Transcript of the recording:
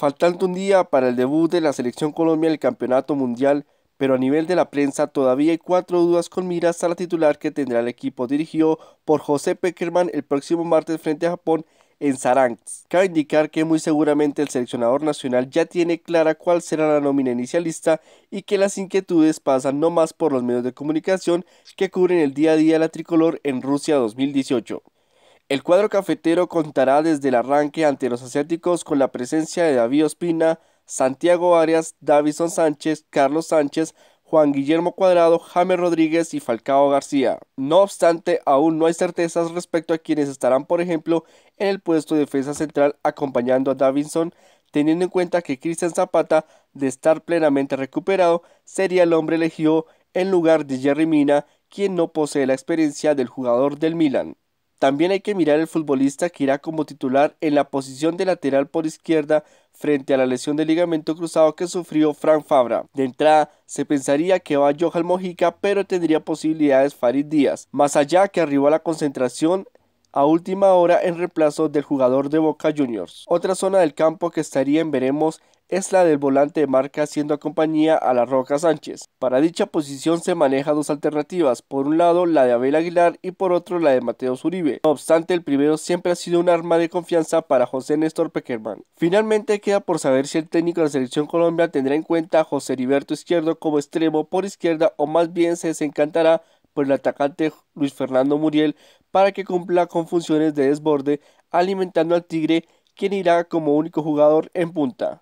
Faltando un día para el debut de la selección Colombia en el Campeonato Mundial, pero a nivel de la prensa todavía hay cuatro dudas con miras a la titular que tendrá el equipo dirigido por José Peckerman el próximo martes frente a Japón en Saransk. Cabe indicar que muy seguramente el seleccionador nacional ya tiene clara cuál será la nómina inicialista y que las inquietudes pasan no más por los medios de comunicación que cubren el día a día la tricolor en Rusia 2018. El cuadro cafetero contará desde el arranque ante los asiáticos con la presencia de David Ospina, Santiago Arias, Davison Sánchez, Carlos Sánchez, Juan Guillermo Cuadrado, Jaime Rodríguez y Falcao García. No obstante, aún no hay certezas respecto a quienes estarán, por ejemplo, en el puesto de defensa central acompañando a Davison, teniendo en cuenta que Cristian Zapata, de estar plenamente recuperado, sería el hombre elegido en lugar de Jerry Mina, quien no posee la experiencia del jugador del Milan. También hay que mirar el futbolista que irá como titular en la posición de lateral por izquierda frente a la lesión de ligamento cruzado que sufrió Frank Fabra. De entrada, se pensaría que va Johan Mojica, pero tendría posibilidades Farid Díaz. Más allá que arribó a la concentración a última hora en reemplazo del jugador de Boca Juniors. Otra zona del campo que estaría en veremos es la del volante de marca haciendo compañía a la Roca Sánchez. Para dicha posición se maneja dos alternativas, por un lado la de Abel Aguilar y por otro la de Mateo Zuribe. No obstante, el primero siempre ha sido un arma de confianza para José Néstor Peckerman. Finalmente queda por saber si el técnico de la selección Colombia tendrá en cuenta a José Heriberto Izquierdo como extremo por izquierda o más bien se desencantará el atacante Luis Fernando Muriel para que cumpla con funciones de desborde, alimentando al Tigre, quien irá como único jugador en punta.